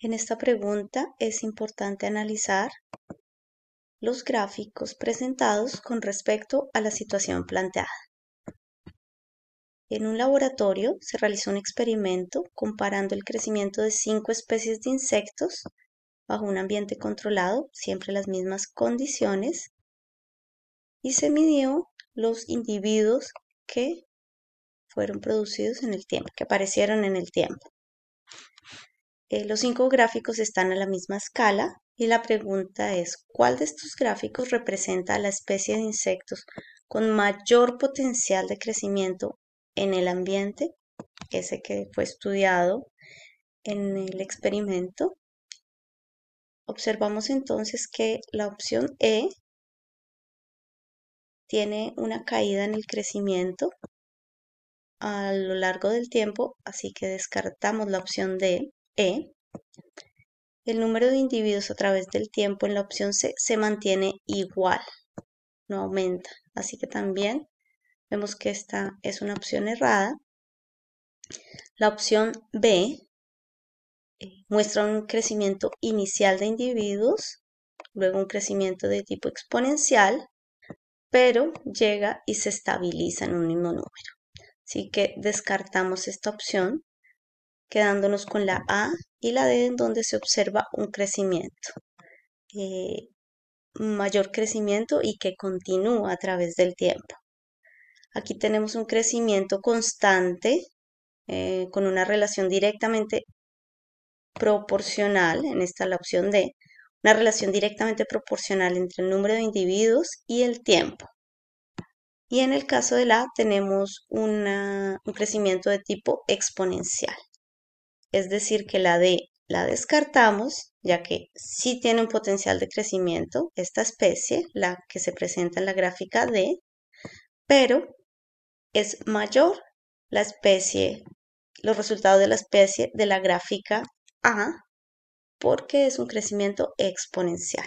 En esta pregunta es importante analizar los gráficos presentados con respecto a la situación planteada. En un laboratorio se realizó un experimento comparando el crecimiento de cinco especies de insectos bajo un ambiente controlado, siempre las mismas condiciones, y se midió los individuos que fueron producidos en el tiempo, que aparecieron en el tiempo. Eh, los cinco gráficos están a la misma escala y la pregunta es, ¿cuál de estos gráficos representa a la especie de insectos con mayor potencial de crecimiento en el ambiente? Ese que fue estudiado en el experimento. Observamos entonces que la opción E tiene una caída en el crecimiento a lo largo del tiempo, así que descartamos la opción D. E, el número de individuos a través del tiempo en la opción C se mantiene igual, no aumenta. Así que también vemos que esta es una opción errada. La opción B eh, muestra un crecimiento inicial de individuos, luego un crecimiento de tipo exponencial, pero llega y se estabiliza en un mismo número. Así que descartamos esta opción quedándonos con la A y la D en donde se observa un crecimiento, un eh, mayor crecimiento y que continúa a través del tiempo. Aquí tenemos un crecimiento constante eh, con una relación directamente proporcional, en esta la opción D, una relación directamente proporcional entre el número de individuos y el tiempo. Y en el caso de la tenemos un crecimiento de tipo exponencial es decir, que la D la descartamos, ya que sí tiene un potencial de crecimiento esta especie, la que se presenta en la gráfica D, pero es mayor la especie, los resultados de la especie de la gráfica A, porque es un crecimiento exponencial.